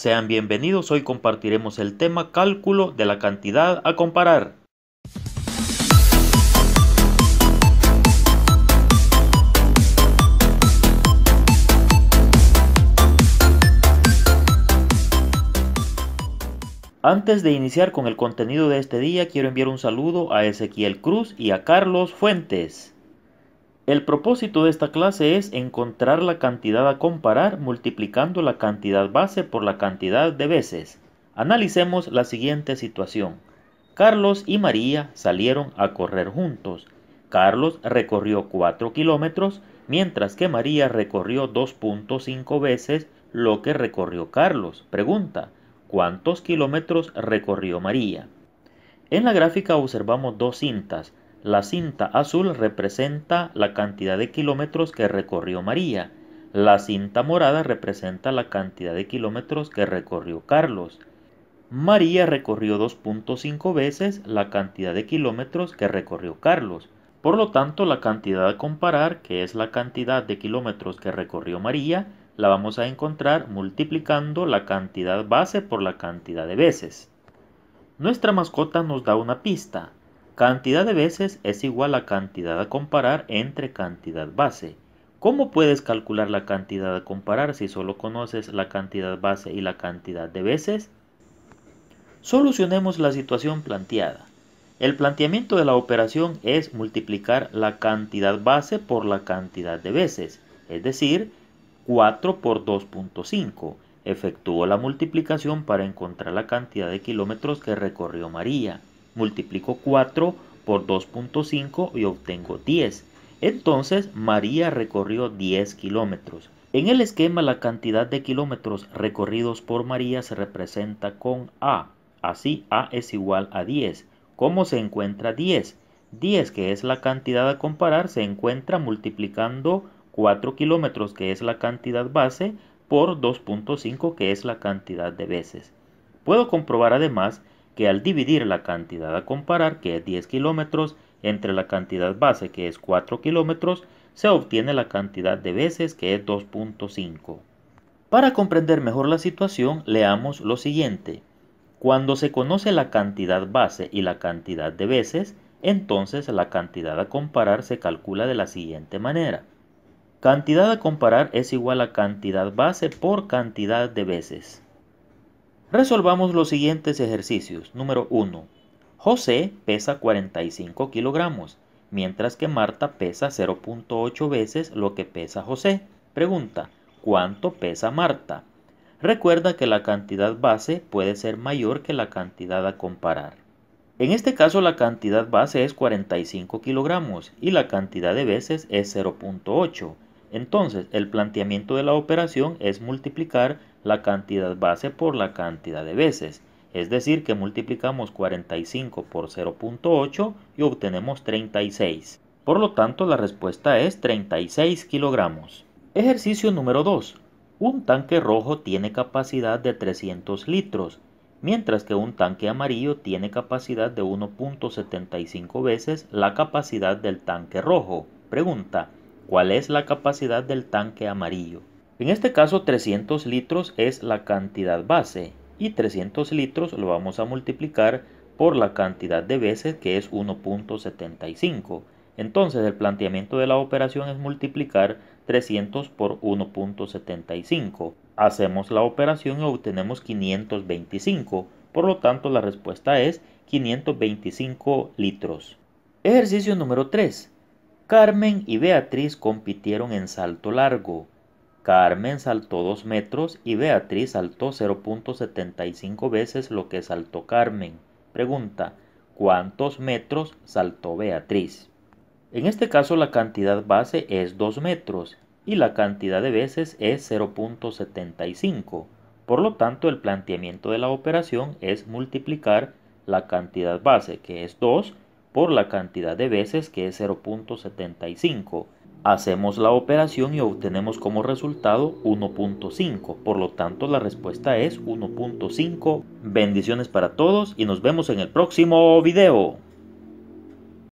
Sean bienvenidos, hoy compartiremos el tema cálculo de la cantidad a comparar. Antes de iniciar con el contenido de este día, quiero enviar un saludo a Ezequiel Cruz y a Carlos Fuentes. El propósito de esta clase es encontrar la cantidad a comparar multiplicando la cantidad base por la cantidad de veces. Analicemos la siguiente situación. Carlos y María salieron a correr juntos. Carlos recorrió 4 kilómetros, mientras que María recorrió 2.5 veces lo que recorrió Carlos. Pregunta, ¿cuántos kilómetros recorrió María? En la gráfica observamos dos cintas, la cinta azul representa la cantidad de kilómetros que recorrió María. La cinta morada representa la cantidad de kilómetros que recorrió Carlos. María recorrió 2.5 veces la cantidad de kilómetros que recorrió Carlos. Por lo tanto, la cantidad a comparar, que es la cantidad de kilómetros que recorrió María, la vamos a encontrar multiplicando la cantidad base por la cantidad de veces. Nuestra mascota nos da una pista. Cantidad de veces es igual a cantidad a comparar entre cantidad base. ¿Cómo puedes calcular la cantidad a comparar si solo conoces la cantidad base y la cantidad de veces? Solucionemos la situación planteada. El planteamiento de la operación es multiplicar la cantidad base por la cantidad de veces, es decir, 4 por 2.5. Efectúo la multiplicación para encontrar la cantidad de kilómetros que recorrió María multiplico 4 por 2.5 y obtengo 10. Entonces María recorrió 10 kilómetros. En el esquema la cantidad de kilómetros recorridos por María se representa con A. Así A es igual a 10. ¿Cómo se encuentra 10? 10 que es la cantidad a comparar se encuentra multiplicando 4 kilómetros que es la cantidad base por 2.5 que es la cantidad de veces. Puedo comprobar además que al dividir la cantidad a comparar, que es 10 kilómetros, entre la cantidad base, que es 4 kilómetros, se obtiene la cantidad de veces, que es 2.5. Para comprender mejor la situación, leamos lo siguiente. Cuando se conoce la cantidad base y la cantidad de veces, entonces la cantidad a comparar se calcula de la siguiente manera. Cantidad a comparar es igual a cantidad base por cantidad de veces. Resolvamos los siguientes ejercicios. Número 1. José pesa 45 kilogramos, mientras que Marta pesa 0.8 veces lo que pesa José. Pregunta, ¿cuánto pesa Marta? Recuerda que la cantidad base puede ser mayor que la cantidad a comparar. En este caso la cantidad base es 45 kilogramos y la cantidad de veces es 0.8. Entonces el planteamiento de la operación es multiplicar la cantidad base por la cantidad de veces. Es decir, que multiplicamos 45 por 0.8 y obtenemos 36. Por lo tanto, la respuesta es 36 kilogramos. Ejercicio número 2. Un tanque rojo tiene capacidad de 300 litros, mientras que un tanque amarillo tiene capacidad de 1.75 veces la capacidad del tanque rojo. Pregunta, ¿cuál es la capacidad del tanque amarillo? En este caso 300 litros es la cantidad base y 300 litros lo vamos a multiplicar por la cantidad de veces que es 1.75. Entonces el planteamiento de la operación es multiplicar 300 por 1.75. Hacemos la operación y obtenemos 525. Por lo tanto la respuesta es 525 litros. Ejercicio número 3. Carmen y Beatriz compitieron en salto largo. Carmen saltó 2 metros y Beatriz saltó 0.75 veces lo que saltó Carmen. Pregunta, ¿cuántos metros saltó Beatriz? En este caso la cantidad base es 2 metros y la cantidad de veces es 0.75. Por lo tanto, el planteamiento de la operación es multiplicar la cantidad base, que es 2, por la cantidad de veces, que es 0.75 Hacemos la operación y obtenemos como resultado 1.5. Por lo tanto, la respuesta es 1.5. Bendiciones para todos y nos vemos en el próximo video.